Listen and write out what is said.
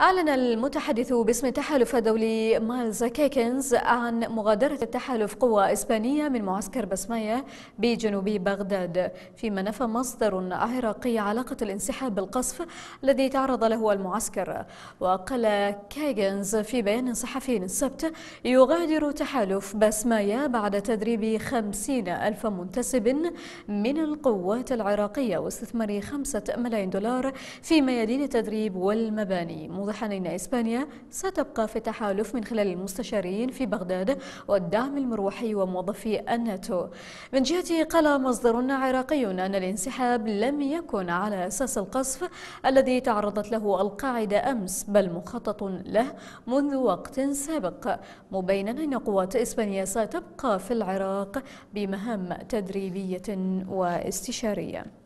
أعلن المتحدث باسم التحالف الدولي مايلز كيكنز عن مغادرة التحالف قوى إسبانية من معسكر بسمية بجنوب بغداد فيما نفى مصدر عراقي علاقة الانسحاب بالقصف الذي تعرض له المعسكر وقال كيكنز في بيان صحفي السبت يغادر تحالف بسمية بعد تدريب خمسين ألف منتسب من القوات العراقية واستثمار خمسة ملايين دولار في ميادين التدريب والمباني موضحا أن إسبانيا ستبقى في تحالف من خلال المستشارين في بغداد والدعم المروحي وموظفي الناتو من جهته قال مصدر عراقي أن الانسحاب لم يكن على أساس القصف الذي تعرضت له القاعدة أمس بل مخطط له منذ وقت سابق مبينا أن قوات إسبانيا ستبقى في العراق بمهام تدريبية واستشارية